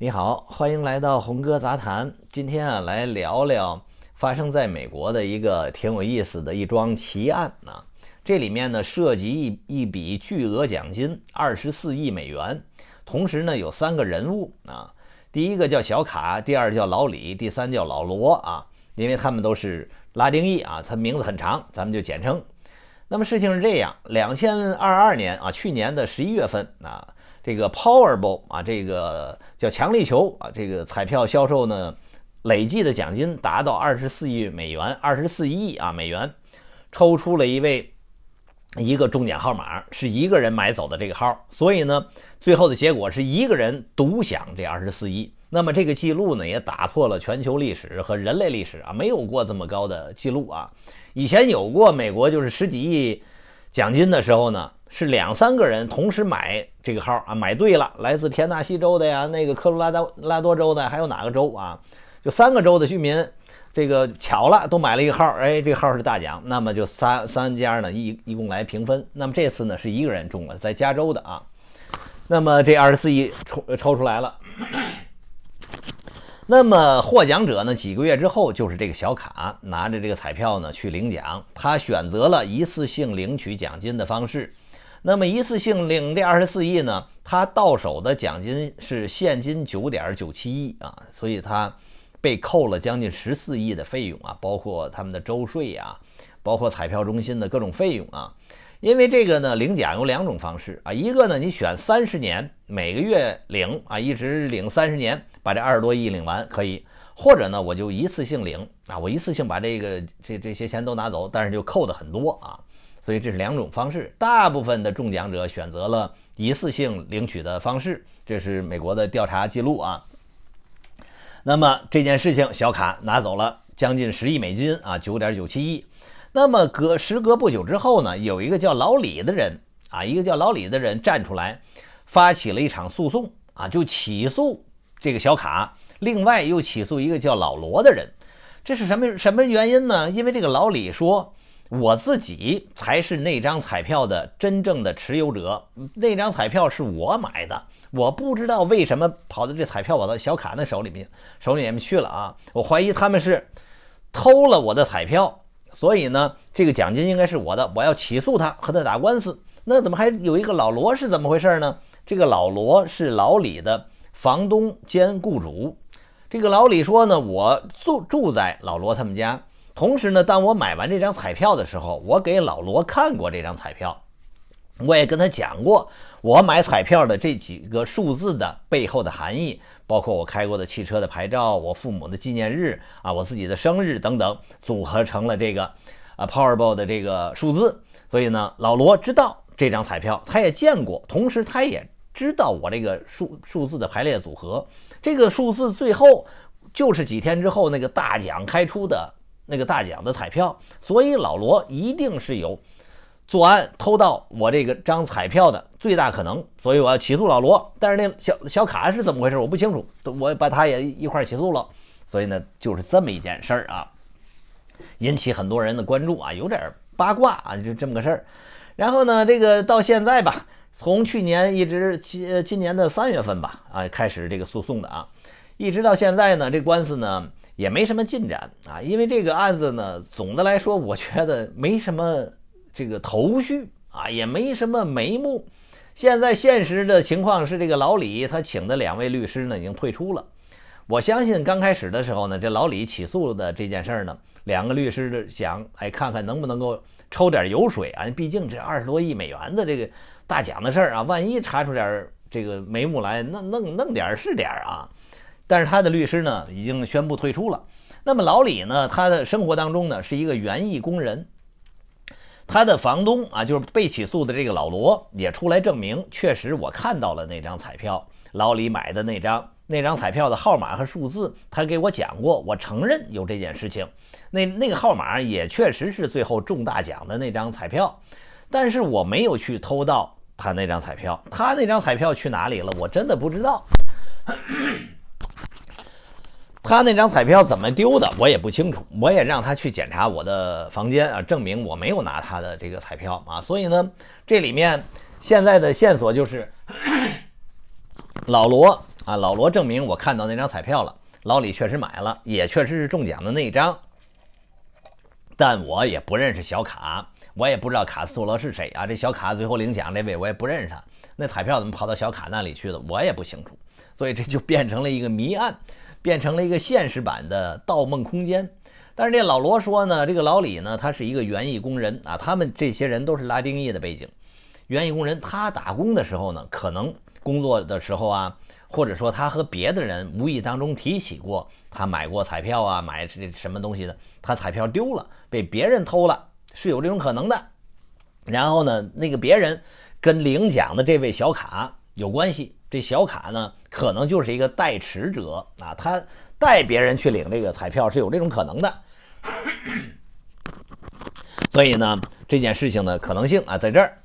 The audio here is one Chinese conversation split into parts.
你好，欢迎来到红哥杂谈。今天啊，来聊聊发生在美国的一个挺有意思的一桩奇案啊。这里面呢，涉及一一笔巨额奖金，二十四亿美元。同时呢，有三个人物啊，第一个叫小卡，第二叫老李，第三叫老罗啊，因为他们都是拉丁裔啊，他名字很长，咱们就简称。那么事情是这样，两千二二年啊，去年的十一月份啊。这个 Powerball 啊，这个叫强力球啊，这个彩票销售呢，累计的奖金达到二十四亿美元，二十四亿啊美元，抽出了一位一个中奖号码，是一个人买走的这个号，所以呢，最后的结果是一个人独享这二十四亿。那么这个记录呢，也打破了全球历史和人类历史啊，没有过这么高的记录啊。以前有过美国就是十几亿奖金的时候呢。是两三个人同时买这个号啊，买对了，来自田纳西州的呀，那个科罗拉多拉多州的，还有哪个州啊？就三个州的居民，这个巧了，都买了一个号，哎，这个号是大奖，那么就三三家呢，一一共来平分。那么这次呢，是一个人中了，在加州的啊，那么这二十四亿抽抽出来了，那么获奖者呢，几个月之后就是这个小卡拿着这个彩票呢去领奖，他选择了一次性领取奖金的方式。那么一次性领这二十四亿呢？他到手的奖金是现金九点九七亿啊，所以他被扣了将近十四亿的费用啊，包括他们的周税啊，包括彩票中心的各种费用啊。因为这个呢，领奖有两种方式啊，一个呢你选三十年每个月领啊，一直领三十年把这二十多亿领完可以，或者呢我就一次性领啊，我一次性把这个这这些钱都拿走，但是就扣的很多啊。所以这是两种方式，大部分的中奖者选择了一次性领取的方式，这是美国的调查记录啊。那么这件事情，小卡拿走了将近十亿美金啊，九点九七亿。那么隔时隔不久之后呢，有一个叫老李的人啊，一个叫老李的人站出来，发起了一场诉讼啊，就起诉这个小卡，另外又起诉一个叫老罗的人。这是什么什么原因呢？因为这个老李说。我自己才是那张彩票的真正的持有者，那张彩票是我买的，我不知道为什么跑到这彩票跑到小卡那手里面手里面去了啊！我怀疑他们是偷了我的彩票，所以呢，这个奖金应该是我的，我要起诉他，和他打官司。那怎么还有一个老罗是怎么回事呢？这个老罗是老李的房东兼雇主，这个老李说呢，我住住在老罗他们家。同时呢，当我买完这张彩票的时候，我给老罗看过这张彩票，我也跟他讲过我买彩票的这几个数字的背后的含义，包括我开过的汽车的牌照、我父母的纪念日啊、我自己的生日等等，组合成了这个啊 powerball 的这个数字。所以呢，老罗知道这张彩票，他也见过，同时他也知道我这个数数字的排列组合，这个数字最后就是几天之后那个大奖开出的。那个大奖的彩票，所以老罗一定是有作案偷盗我这个张彩票的最大可能，所以我要起诉老罗。但是那小小卡是怎么回事，我不清楚，我把他也一块起诉了。所以呢，就是这么一件事儿啊，引起很多人的关注啊，有点八卦啊，就这么个事儿。然后呢，这个到现在吧，从去年一直今今年的三月份吧啊，开始这个诉讼的啊，一直到现在呢，这官司呢。也没什么进展啊，因为这个案子呢，总的来说，我觉得没什么这个头绪啊，也没什么眉目。现在现实的情况是，这个老李他请的两位律师呢，已经退出了。我相信刚开始的时候呢，这老李起诉的这件事儿呢，两个律师想，哎，看看能不能够抽点油水啊，毕竟这二十多亿美元的这个大奖的事儿啊，万一查出点儿这个眉目来，弄弄弄点是点儿啊。但是他的律师呢已经宣布退出了。那么老李呢，他的生活当中呢是一个园艺工人。他的房东啊，就是被起诉的这个老罗也出来证明，确实我看到了那张彩票，老李买的那张那张彩票的号码和数字，他给我讲过，我承认有这件事情。那那个号码也确实是最后中大奖的那张彩票，但是我没有去偷盗他那张彩票，他那张彩票去哪里了，我真的不知道。他那张彩票怎么丢的，我也不清楚。我也让他去检查我的房间啊，证明我没有拿他的这个彩票啊。所以呢，这里面现在的线索就是 老罗啊，老罗证明我看到那张彩票了。老李确实买了，也确实是中奖的那一张。但我也不认识小卡，我也不知道卡斯托罗是谁啊。这小卡最后领奖这位我也不认识。那彩票怎么跑到小卡那里去的，我也不清楚。所以这就变成了一个谜案。变成了一个现实版的《盗梦空间》，但是这老罗说呢，这个老李呢，他是一个园艺工人啊，他们这些人都是拉丁裔的背景。园艺工人他打工的时候呢，可能工作的时候啊，或者说他和别的人无意当中提起过，他买过彩票啊，买这什么东西的，他彩票丢了，被别人偷了，是有这种可能的。然后呢，那个别人跟领奖的这位小卡有关系。这小卡呢，可能就是一个代持者啊，他带别人去领这个彩票是有这种可能的，所以呢，这件事情的可能性啊，在这儿。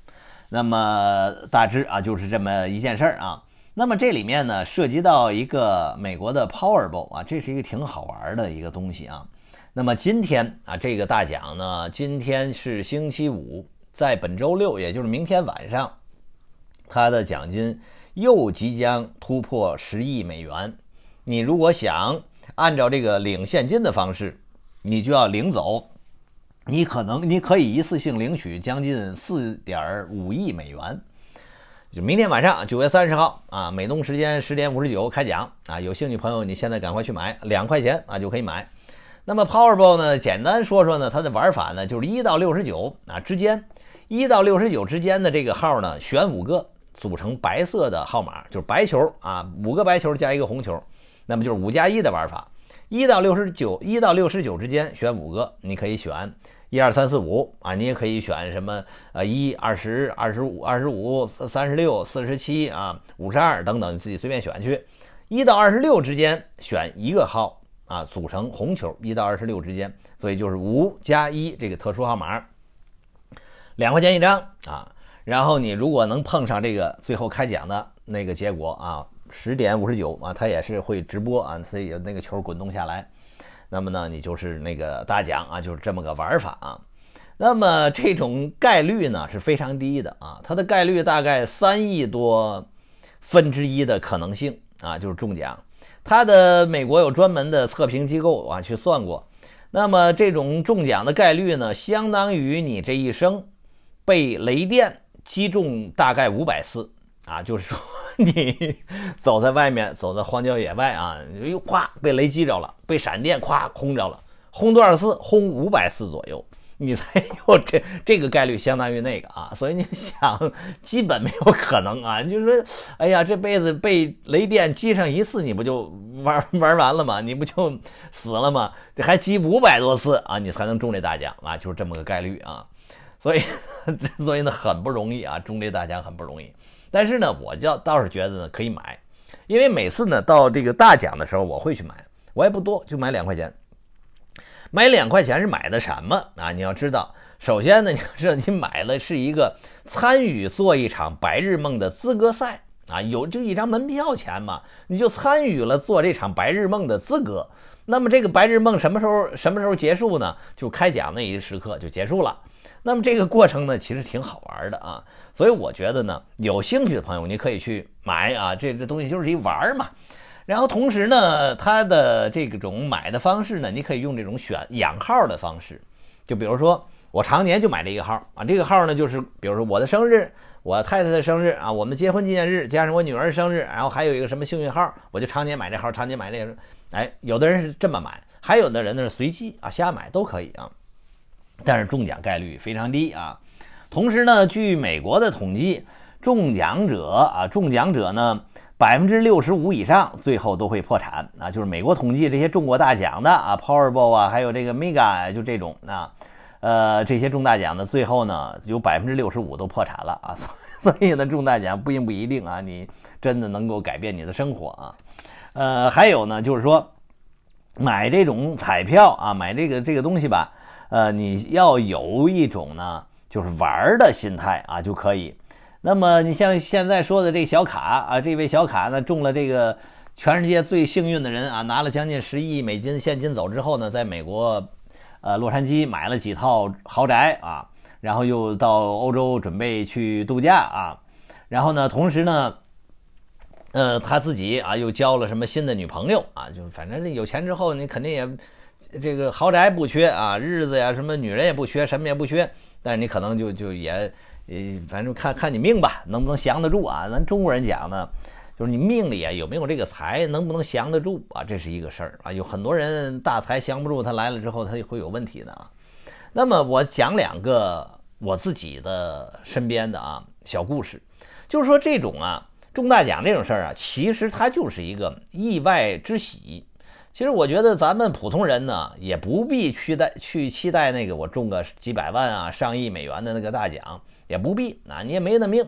那么大致啊，就是这么一件事儿啊。那么这里面呢，涉及到一个美国的 Powerball 啊，这是一个挺好玩的一个东西啊。那么今天啊，这个大奖呢，今天是星期五，在本周六，也就是明天晚上，它的奖金。又即将突破十亿美元，你如果想按照这个领现金的方式，你就要领走，你可能你可以一次性领取将近四点五亿美元。就明天晚上九月三十号啊，美东时间十点五十九开奖啊，有兴趣朋友你现在赶快去买，两块钱啊就可以买。那么 Powerball 呢，简单说说呢，它的玩法呢就是一到六十九啊之间，一到六十九之间的这个号呢选五个。组成白色的号码就是白球啊，五个白球加一个红球，那么就是五加一的玩法。一到六十九，一到六十九之间选五个，你可以选一二三四五啊，你也可以选什么呃一二十二十五、二十五、三十六、四十七啊、五十二等等，自己随便选去。一到二十六之间选一个号啊，组成红球。一到二十六之间，所以就是五加一这个特殊号码，两块钱一张啊。然后你如果能碰上这个最后开奖的那个结果啊，十点五十九啊，他也是会直播啊，所以那个球滚动下来，那么呢，你就是那个大奖啊，就是这么个玩法啊。那么这种概率呢是非常低的啊，它的概率大概三亿多分之一的可能性啊，就是中奖。它的美国有专门的测评机构啊去算过，那么这种中奖的概率呢，相当于你这一生被雷电。击中大概五百次啊，就是说 你走在外面，走在荒郊野外啊，又咵被雷击着了，被闪电咵轰着了，轰多少次？轰五百次左右，你才有这这个概率，相当于那个啊。所以你想，基本没有可能啊。就是说，哎呀，这辈子被雷电击上一次，你不就玩玩完了吗？你不就死了吗？还击五百多次啊，你才能中这大奖啊，就是这么个概率啊。所以，所以呢很不容易啊，中这大奖很不容易。但是呢，我就倒是觉得呢可以买，因为每次呢到这个大奖的时候，我会去买，我也不多，就买两块钱。买两块钱是买的什么啊？你要知道，首先呢，你要知道你买了是一个参与做一场白日梦的资格赛啊，有就一张门票钱嘛，你就参与了做这场白日梦的资格。那么这个白日梦什么时候什么时候结束呢？就开奖那一时刻就结束了。那么这个过程呢，其实挺好玩的啊，所以我觉得呢，有兴趣的朋友你可以去买啊，这这东西就是一玩嘛。然后同时呢，它的这种买的方式呢，你可以用这种选养号的方式，就比如说我常年就买这个号啊，这个号呢就是比如说我的生日、我太太的生日啊，我们结婚纪念日加上我女儿生日，然后还有一个什么幸运号，我就常年买这号，常年买那个。哎，有的人是这么买，还有的人呢是随机啊瞎买都可以啊。但是中奖概率非常低啊！同时呢，据美国的统计，中奖者啊，中奖者呢，百分之六十五以上最后都会破产啊！就是美国统计这些中过大奖的啊，Powerball 啊，还有这个 Mega 就这种啊，呃，这些中大奖的最后呢，有百分之六十五都破产了啊！所 所以呢，中大奖不一定不一定啊，你真的能够改变你的生活啊！呃，还有呢，就是说买这种彩票啊，买这个这个东西吧。呃，你要有一种呢，就是玩的心态啊，就可以。那么你像现在说的这小卡啊，这位小卡呢中了这个全世界最幸运的人啊，拿了将近十亿美金现金走之后呢，在美国，呃，洛杉矶买了几套豪宅啊，然后又到欧洲准备去度假啊，然后呢，同时呢，呃，他自己啊又交了什么新的女朋友啊，就反正这有钱之后，你肯定也。这个豪宅不缺啊，日子呀什么女人也不缺，什么也不缺。但是你可能就就也呃，反正看看你命吧，能不能降得住啊？咱中国人讲呢，就是你命里啊有没有这个财，能不能降得住啊？这是一个事儿啊。有很多人大财降不住，他来了之后他会有问题的啊。那么我讲两个我自己的身边的啊小故事，就是说这种啊中大奖这种事儿啊，其实它就是一个意外之喜。其实我觉得咱们普通人呢，也不必期待去期待那个我中个几百万啊、上亿美元的那个大奖，也不必，啊，你也没那命。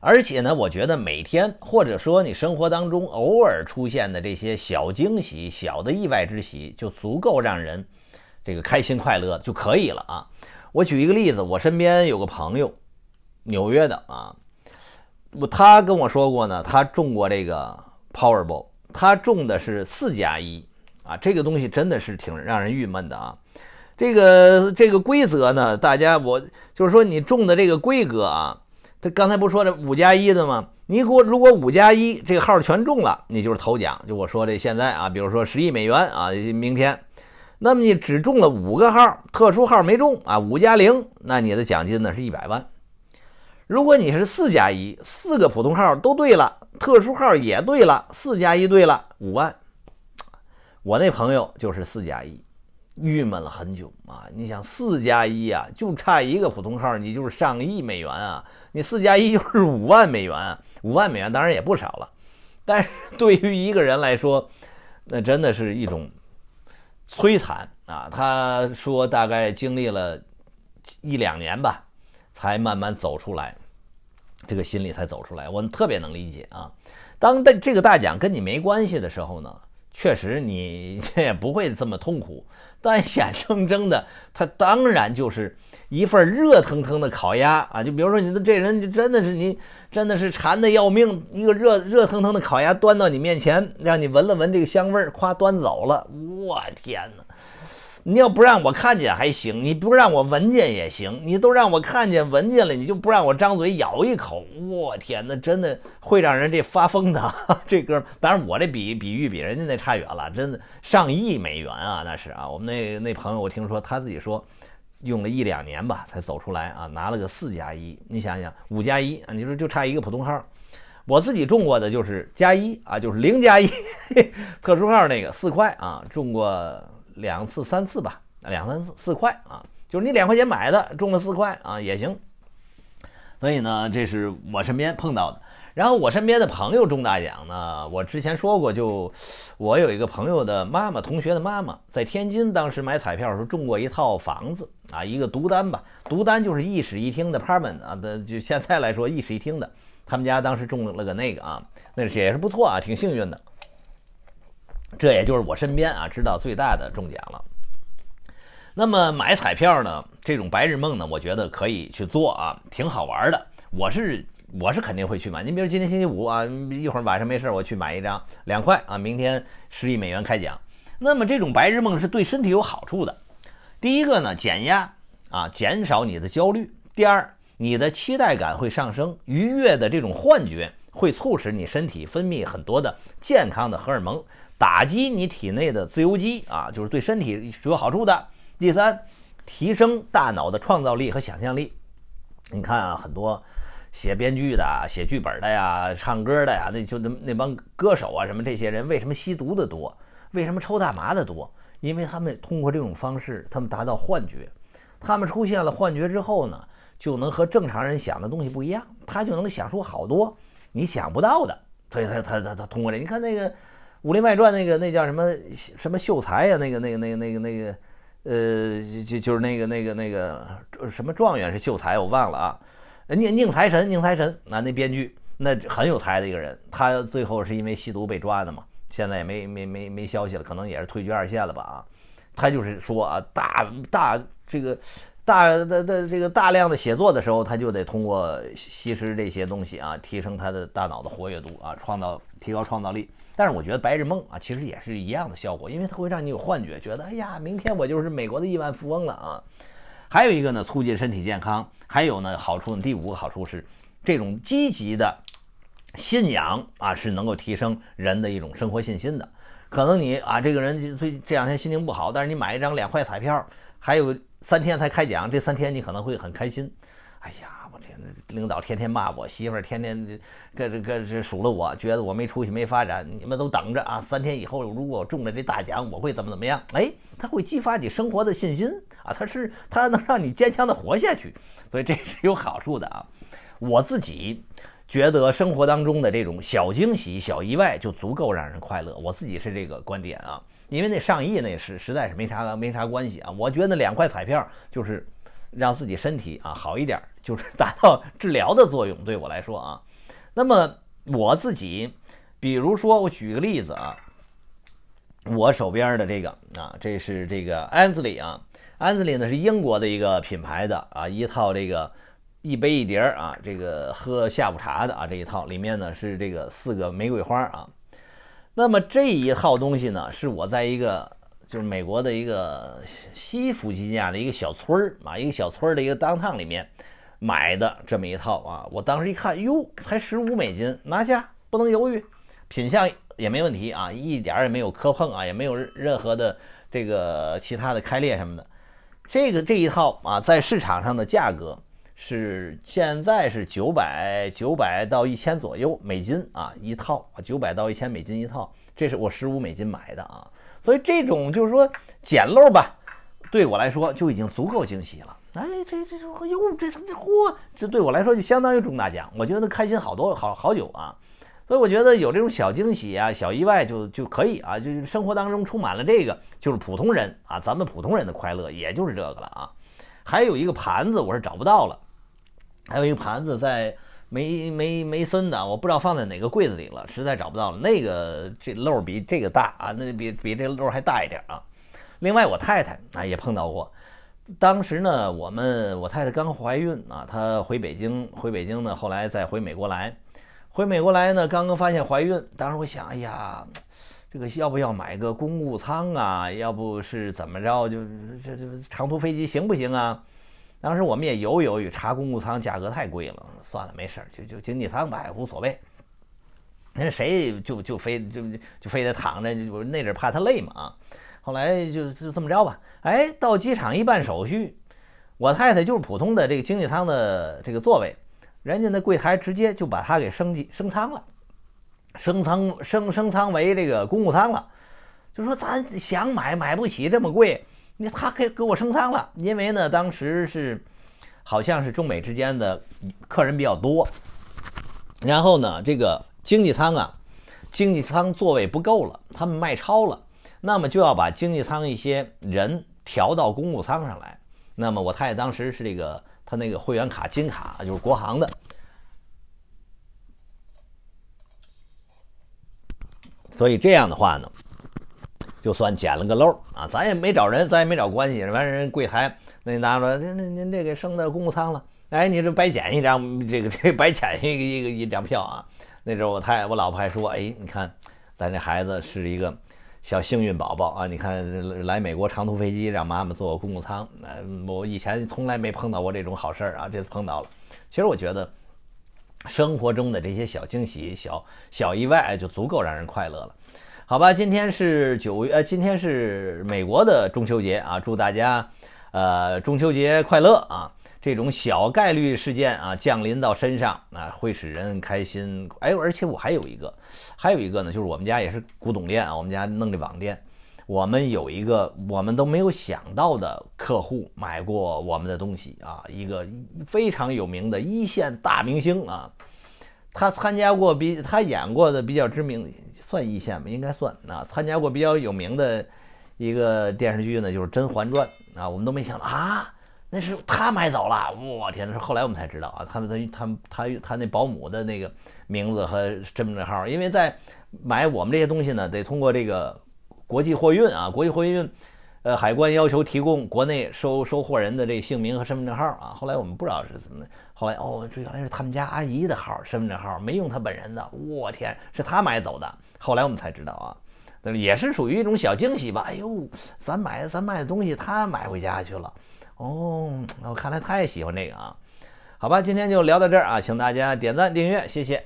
而且呢，我觉得每天或者说你生活当中偶尔出现的这些小惊喜、小的意外之喜，就足够让人这个开心快乐就可以了啊。我举一个例子，我身边有个朋友，纽约的啊，他跟我说过呢，他中过这个 Powerball。他中的是四加一啊，这个东西真的是挺让人郁闷的啊。这个这个规则呢，大家我就是说你中的这个规格啊，他刚才不说这五加一的吗？你给我如果五加一这个号全中了，你就是头奖。就我说这现在啊，比如说十亿美元啊，明天，那么你只中了五个号，特殊号没中啊，五加零，那你的奖金呢是一百万。如果你是四加一，四个普通号都对了，特殊号也对了，四加一对了，五万。我那朋友就是四加一，郁闷了很久啊。你想四加一啊，就差一个普通号，你就是上亿美元啊。你四加一 就是五万美元，五万美元当然也不少了，但是对于一个人来说，那真的是一种摧残啊。他说大概经历了一两年吧，才慢慢走出来。这个心里才走出来，我特别能理解啊。当这这个大奖跟你没关系的时候呢，确实你 也不会这么痛苦。但眼睁睁的，它当然就是一份热腾腾的烤鸭啊！就比如说你的这人，就真的是你真的是馋的要命，一个热热腾腾的烤鸭端到你面前，让你闻了闻这个香味，咵端走了，我天哪！你要不让我看见还行，你不让我闻见也行，你都让我看见闻见了，你就不让我张嘴咬一口，我天哪，真的会让人这发疯的，这哥们。当然我这比比喻比人家那差远了，真的上亿美元啊，那是啊。我们那那朋友，我听说他自己说，用了一两年吧才走出来啊，拿了个四加一。你想想五加一啊，你说就差一个普通号。我自己中过的就是加一啊，就是零加一 特殊号那个四块啊，中过。两次三次吧，两三次四块啊，就是你两块钱买的中了四块啊也行。所以呢，这是我身边碰到的。然后我身边的朋友中大奖呢，我之前说过，就我有一个朋友的妈妈，同学的妈妈在天津，当时买彩票的时候中过一套房子啊，一个独单吧，独单就是一室一厅的 apartment 啊，那就现在来说一室一厅的。他们家当时中了个那个啊，那也是不错啊，挺幸运的。这也就是我身边啊知道最大的中奖了。那么买彩票呢，这种白日梦呢，我觉得可以去做啊，挺好玩的。我是我是肯定会去买。你比如今天星期五啊，一会儿晚上没事儿，我去买一张两块啊。明天十亿美元开奖，那么这种白日梦是对身体有好处的。第一个呢，减压啊，减少你的焦虑；第二，你的期待感会上升，愉悦的这种幻觉。会促使你身体分泌很多的健康的荷尔蒙，打击你体内的自由基啊，就是对身体有好处的。第三，提升大脑的创造力和想象力。你看啊，很多写编剧的、写剧本的呀，唱歌的呀，那就那那帮歌手啊，什么这些人为什么吸毒的多？为什么抽大麻的多？因为他们通过这种方式，他们达到幻觉。他们出现了幻觉之后呢，就能和正常人想的东西不一样，他就能想出好多。你想不到的，他他他他他通过这，你看那个《武林外传》那个那叫什么什么秀才呀？那个那个那个那个那个，呃，就就是那个那个那个什么状元是秀才，我忘了啊。宁宁财神，宁财神，啊，那编剧那很有才的一个人，他最后是因为吸毒被抓的嘛，现在也没没没没消息了，可能也是退居二线了吧啊。他就是说啊，大大这个。大的的这个大量的写作的时候，他就得通过吸食这些东西啊，提升他的大脑的活跃度啊，创造提高创造力。但是我觉得白日梦啊，其实也是一样的效果，因为它会让你有幻觉，觉得哎呀，明天我就是美国的亿万富翁了啊。还有一个呢，促进身体健康。还有呢，好处呢，第五个好处是，这种积极的信仰啊，是能够提升人的一种生活信心的。可能你啊，这个人最这两天心情不好，但是你买一张两块彩票。还有三天才开奖，这三天你可能会很开心。哎呀，我天，领导天天骂我，媳妇儿天天这跟这这数了，我觉得我没出息、没发展。你们都等着啊，三天以后如果中了这大奖，我会怎么怎么样？哎，它会激发你生活的信心啊，它是它能让你坚强的活下去，所以这是有好处的啊。我自己觉得生活当中的这种小惊喜、小意外就足够让人快乐，我自己是这个观点啊。因为那上亿那实实在是没啥没啥关系啊！我觉得两块彩票就是让自己身体啊好一点，就是达到治疗的作用。对我来说啊，那么我自己，比如说我举个例子啊，我手边的这个啊，这是这个安斯里啊，安斯里呢是英国的一个品牌的啊，一套这个一杯一碟啊，这个喝下午茶的啊这一套里面呢是这个四个玫瑰花啊。那么这一套东西呢，是我在一个就是美国的一个西弗吉尼亚的一个小村儿啊，一个小村儿的一个当 n 里面买的这么一套啊。我当时一看，哟，才十五美金，拿下，不能犹豫，品相也没问题啊，一点儿也没有磕碰啊，也没有任何的这个其他的开裂什么的。这个这一套啊，在市场上的价格。是现在是九百九百到一千左右美金啊一套九百到一千美金一套，这是我十五美金买的啊，所以这种就是说捡漏吧，对我来说就已经足够惊喜了。哎，这这这哎呦这层这货，这对我来说就相当于中大奖，我觉得开心好多好好久啊。所以我觉得有这种小惊喜啊小意外就就可以啊，就是生活当中充满了这个，就是普通人啊咱们普通人的快乐也就是这个了啊。还有一个盘子我是找不到了。还有一个盘子在梅梅梅森的，我不知道放在哪个柜子里了，实在找不到了。那个这漏比这个大啊，那比比这漏还大一点啊。另外我太太啊也碰到过，当时呢我们我太太刚怀孕啊，她回北京回北京呢，后来再回美国来，回美国来呢刚刚发现怀孕，当时我想，哎呀，这个要不要买个公务舱啊？要不是怎么着，就这这长途飞机行不行啊？当时我们也犹犹豫查公务舱价格太贵了，算了，没事儿，就就经济舱吧，无所谓。那谁就就非就就非得躺着，就那阵怕他累嘛啊。后来就就这么着吧。哎，到机场一办手续，我太太就是普通的这个经济舱的这个座位，人家那柜台直接就把他给升级升舱了，升舱升升舱为这个公务舱了，就说咱想买买不起这么贵。那他可以给我升舱了，因为呢，当时是好像是中美之间的客人比较多，然后呢，这个经济舱啊，经济舱座位不够了，他们卖超了，那么就要把经济舱一些人调到公务舱上来。那么我太太当时是这个，她那个会员卡金卡就是国航的，所以这样的话呢。就算捡了个漏啊，咱也没找人，咱也没找关系。完人柜台那拿着，来，您您这个升到公务舱了。哎，你这白捡一张，这个 这白捡一个一个一张票啊。那时候我太我老婆还说，哎，你看咱这孩子是一个小幸运宝宝啊。你看来美国长途飞机让妈妈坐公务舱，我以前从来没碰到过这种好事儿啊，这次碰到了。其实我觉得生活中的这些小惊喜、小小意外就足够让人快乐了。好吧，今天是九月，呃，今天是美国的中秋节啊，祝大家，呃，中秋节快乐啊！这种小概率事件啊降临到身上，啊，会使人开心。哎，而且我还有一个，还有一个呢，就是我们家也是古董店啊，我们家弄的网店，我们有一个我们都没有想到的客户买过我们的东西啊，一个非常有名的一线大明星啊，他参加过比他演过的比较知名。算一线吗？应该算啊。参加过比较有名的，一个电视剧呢，就是《甄嬛传》啊。我们都没想到啊，那是他买走了。我天，是后来我们才知道啊。他们他他他他那保姆的那个名字和身份证号，因为在买我们这些东西呢，得通过这个国际货运啊。国际货运，呃，海关要求提供国内收收货人的这姓名和身份证号啊。后来我们不知道是怎么，后来哦，这原来是他们家阿姨的号身份证号没用他本人的。我天，是他买走的。后来我们才知道啊，对，也是属于一种小惊喜吧。哎呦，咱买咱卖的东西，他买回家去了。哦，那我看来他也喜欢这个啊。好吧，今天就聊到这儿啊，请大家点赞订阅，谢谢。